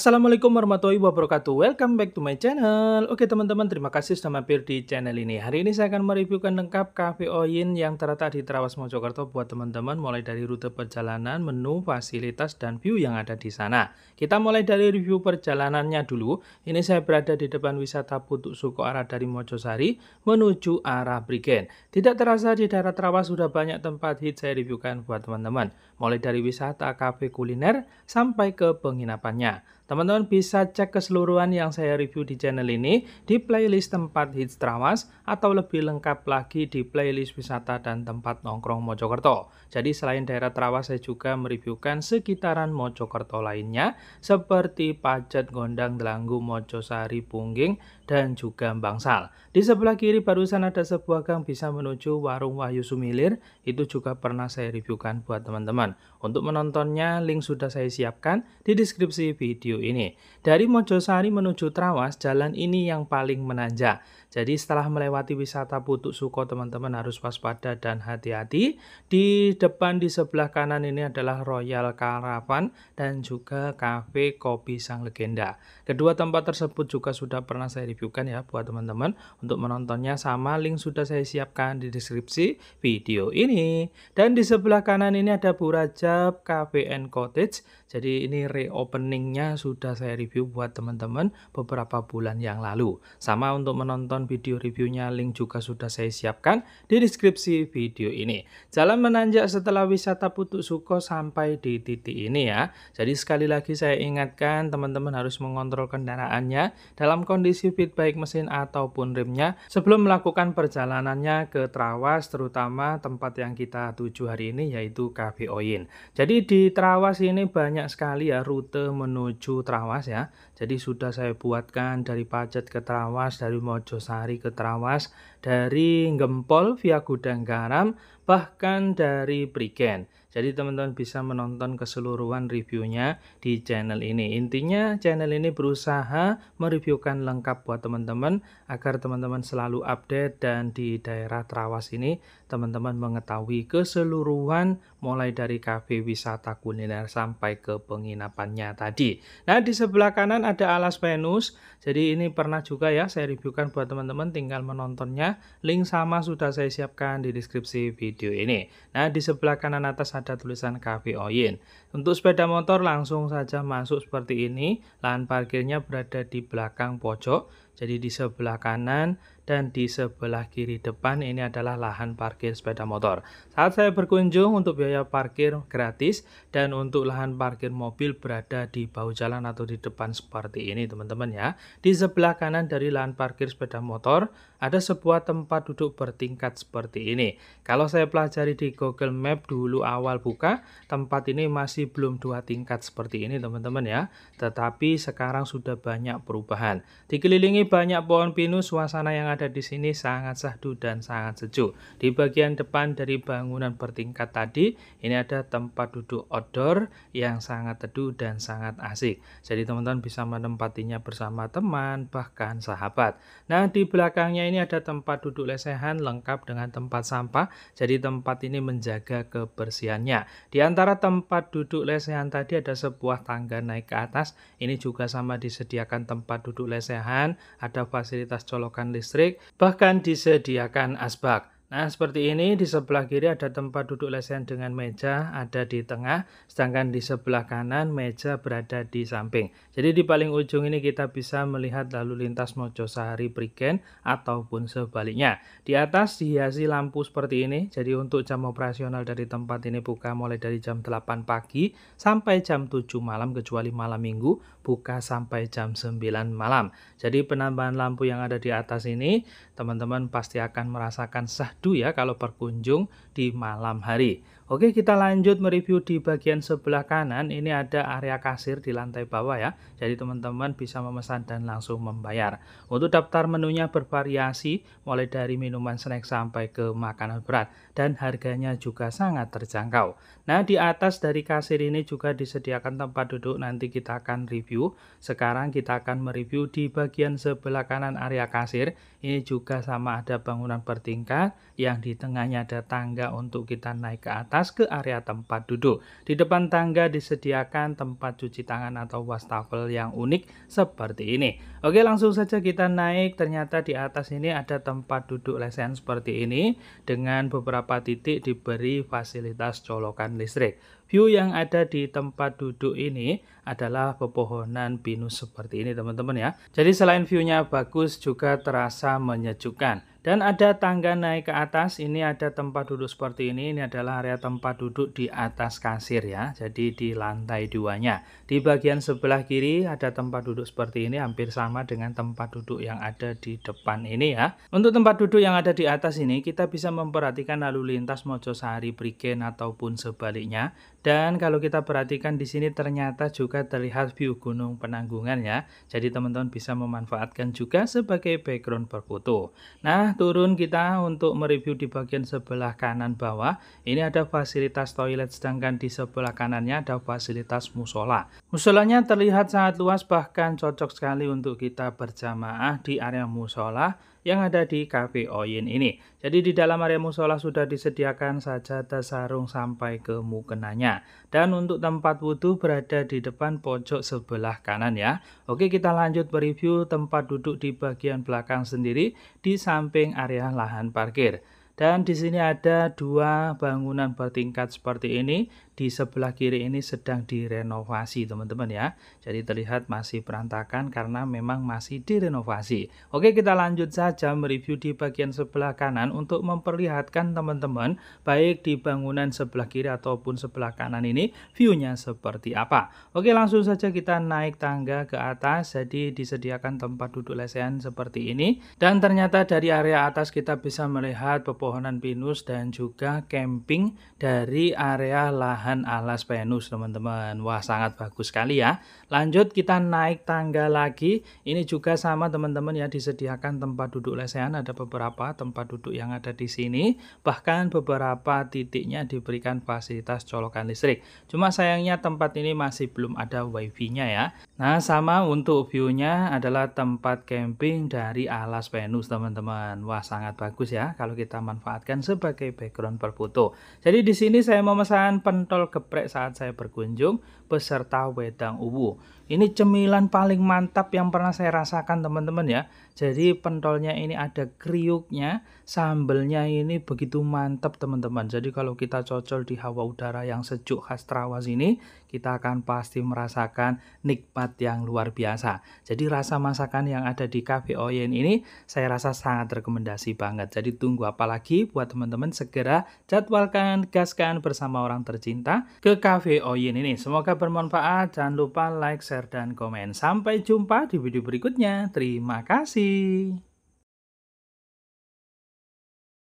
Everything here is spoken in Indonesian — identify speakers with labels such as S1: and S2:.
S1: Assalamualaikum warahmatullahi wabarakatuh Welcome back to my channel Oke teman-teman terima kasih sudah mampir di channel ini Hari ini saya akan mereviewkan lengkap cafe Oyin yang terletak di Terawas Mojokerto buat teman-teman mulai dari rute perjalanan, menu, fasilitas, dan view yang ada di sana Kita mulai dari review perjalanannya dulu Ini saya berada di depan wisata Putuk Suko arah dari Mojosari menuju arah Brigen Tidak terasa di daerah Terawas sudah banyak tempat hit saya reviewkan buat teman-teman Mulai dari wisata cafe kuliner sampai ke penginapannya Teman-teman bisa cek keseluruhan yang saya review di channel ini di playlist tempat hits Trawas atau lebih lengkap lagi di playlist wisata dan tempat nongkrong Mojokerto. Jadi selain daerah Trawas saya juga mereviewkan sekitaran Mojokerto lainnya seperti Pacet, Gondang, Delanggu, Mojosari, Pungging, dan juga Bangsal. Di sebelah kiri barusan ada sebuah gang bisa menuju Warung Wahyu Sumilir, itu juga pernah saya reviewkan buat teman-teman. Untuk menontonnya, link sudah saya siapkan di deskripsi video ini. Dari Mojosari menuju Trawas, jalan ini yang paling menanjak. Jadi setelah melewati wisata Putuk Suko teman-teman harus waspada dan hati-hati. Di depan di sebelah kanan ini adalah Royal Caravan dan juga Cafe Kopi Sang Legenda. Kedua tempat tersebut juga sudah pernah saya reviewkan ya buat teman-teman. Untuk menontonnya sama link sudah saya siapkan di deskripsi video ini. Dan di sebelah kanan ini ada Burajab Cafe and Cottage jadi ini reopeningnya sudah saya review buat teman-teman beberapa bulan yang lalu. Sama untuk menonton video reviewnya link juga sudah saya siapkan di deskripsi video ini. Jalan menanjak setelah wisata Putuk Suko sampai di titik ini ya. Jadi sekali lagi saya ingatkan teman-teman harus mengontrol kendaraannya dalam kondisi fit baik mesin ataupun remnya sebelum melakukan perjalanannya ke Trawas terutama tempat yang kita tuju hari ini yaitu Cafe Oin. Jadi di Trawas ini banyak banyak sekali ya rute menuju Trawas ya. Jadi sudah saya buatkan dari Pacet ke Trawas, dari Mojosari ke Trawas, dari Gempol via Gudang Garam, bahkan dari Prigen. Jadi teman-teman bisa menonton keseluruhan reviewnya di channel ini. Intinya channel ini berusaha mereviewkan lengkap buat teman-teman agar teman-teman selalu update dan di daerah Trawas ini teman-teman mengetahui keseluruhan mulai dari kafe wisata kuliner sampai ke penginapannya tadi. Nah, di sebelah kanan ada alas Venus. Jadi ini pernah juga ya saya reviewkan buat teman-teman tinggal menontonnya. Link sama sudah saya siapkan di deskripsi video ini. Nah, di sebelah kanan atas ada tulisan Cafe Oyin. Untuk sepeda motor langsung saja masuk seperti ini. Lahan parkirnya berada di belakang pojok. Jadi di sebelah kanan dan di sebelah kiri depan ini adalah lahan parkir sepeda motor. Saat saya berkunjung untuk biaya parkir gratis dan untuk lahan parkir mobil berada di bahu jalan atau di depan seperti ini teman-teman ya. Di sebelah kanan dari lahan parkir sepeda motor ada sebuah tempat duduk bertingkat seperti ini. Kalau saya pelajari di Google Map dulu awal buka, tempat ini masih belum dua tingkat seperti ini teman-teman ya. Tetapi sekarang sudah banyak perubahan. Dikelilingi banyak pohon pinus, suasana yang ada di sini sangat sahdu dan sangat sejuk. Di bagian depan dari bangunan bertingkat tadi, ini ada tempat duduk outdoor yang sangat teduh dan sangat asik. Jadi teman-teman bisa menempatinya bersama teman, bahkan sahabat. Nah di belakangnya ini ada tempat duduk lesehan lengkap dengan tempat sampah. Jadi tempat ini menjaga kebersihannya. Di antara tempat duduk lesehan tadi ada sebuah tangga naik ke atas. Ini juga sama disediakan tempat duduk lesehan, ada fasilitas colokan listrik, bahkan disediakan asbak. Nah, seperti ini di sebelah kiri ada tempat duduk lesen dengan meja ada di tengah, sedangkan di sebelah kanan meja berada di samping. Jadi di paling ujung ini kita bisa melihat lalu lintas Mojosari Prigen ataupun sebaliknya. Di atas dihiasi lampu seperti ini, jadi untuk jam operasional dari tempat ini buka mulai dari jam 8 pagi sampai jam 7 malam kecuali malam minggu, buka sampai jam 9 malam. Jadi penambahan lampu yang ada di atas ini, teman-teman pasti akan merasakan sah padu ya kalau berkunjung di malam hari. Oke, kita lanjut mereview di bagian sebelah kanan. Ini ada area kasir di lantai bawah ya. Jadi teman-teman bisa memesan dan langsung membayar. Untuk daftar menunya bervariasi mulai dari minuman snack sampai ke makanan berat dan harganya juga sangat terjangkau. Nah, di atas dari kasir ini juga disediakan tempat duduk. Nanti kita akan review. Sekarang kita akan mereview di bagian sebelah kanan area kasir. Ini juga sama ada bangunan bertingkat yang di tengahnya ada tangga untuk kita naik ke atas atas ke area tempat duduk. Di depan tangga disediakan tempat cuci tangan atau wastafel yang unik seperti ini. Oke langsung saja kita naik ternyata di atas ini ada tempat duduk lesen seperti ini dengan beberapa titik diberi fasilitas colokan listrik. View yang ada di tempat duduk ini adalah pepohonan pinus seperti ini teman-teman ya. Jadi selain viewnya bagus juga terasa menyejukkan. Dan ada tangga naik ke atas, ini ada tempat duduk seperti ini, ini adalah area tempat duduk di atas kasir ya, jadi di lantai duanya. Di bagian sebelah kiri ada tempat duduk seperti ini, hampir sama sama dengan tempat duduk yang ada di depan ini ya. Untuk tempat duduk yang ada di atas ini kita bisa memperhatikan lalu lintas Mojosari Brigen ataupun sebaliknya. Dan kalau kita perhatikan di sini ternyata juga terlihat view Gunung Penanggungan ya. Jadi teman-teman bisa memanfaatkan juga sebagai background berfoto. Nah, turun kita untuk mereview di bagian sebelah kanan bawah. Ini ada fasilitas toilet sedangkan di sebelah kanannya ada fasilitas musola. Musolanya terlihat sangat luas bahkan cocok sekali untuk kita berjamaah di area musola yang ada di Cafe Oyin ini. Jadi di dalam area musola sudah disediakan saja sarung sampai ke mukenanya. Dan untuk tempat wudhu berada di depan pojok sebelah kanan ya. Oke kita lanjut mereview tempat duduk di bagian belakang sendiri di samping area lahan parkir. Dan di sini ada dua bangunan bertingkat seperti ini di sebelah kiri ini sedang direnovasi teman-teman ya. Jadi terlihat masih berantakan karena memang masih direnovasi. Oke kita lanjut saja mereview di bagian sebelah kanan untuk memperlihatkan teman-teman baik di bangunan sebelah kiri ataupun sebelah kanan ini viewnya seperti apa. Oke langsung saja kita naik tangga ke atas jadi disediakan tempat duduk lesehan seperti ini. Dan ternyata dari area atas kita bisa melihat pepohonan pinus dan juga camping dari area lahan bahan alas Venus, teman-teman. Wah sangat bagus sekali ya. Lanjut kita naik tangga lagi. Ini juga sama teman-teman ya disediakan tempat duduk lesehan. Ada beberapa tempat duduk yang ada di sini. Bahkan beberapa titiknya diberikan fasilitas colokan listrik. Cuma sayangnya tempat ini masih belum ada wifi-nya ya. Nah sama untuk view-nya adalah tempat camping dari alas Venus, teman-teman. Wah sangat bagus ya kalau kita manfaatkan sebagai background berfoto. Jadi di sini saya memesan pen pentol geprek saat saya berkunjung beserta wedang ubu. Ini cemilan paling mantap yang pernah saya rasakan teman-teman ya. Jadi pentolnya ini ada kriuknya, sambelnya ini begitu mantap teman-teman. Jadi kalau kita cocol di hawa udara yang sejuk khas Trawas ini, kita akan pasti merasakan nikmat yang luar biasa. Jadi rasa masakan yang ada di Cafe Oyen ini saya rasa sangat rekomendasi banget. Jadi tunggu apa lagi buat teman-teman segera jadwalkan gaskan bersama orang tercinta ke Cafe Oyen ini. Semoga bermanfaat. Jangan lupa like, share, dan komen. Sampai jumpa di video berikutnya. Terima kasih.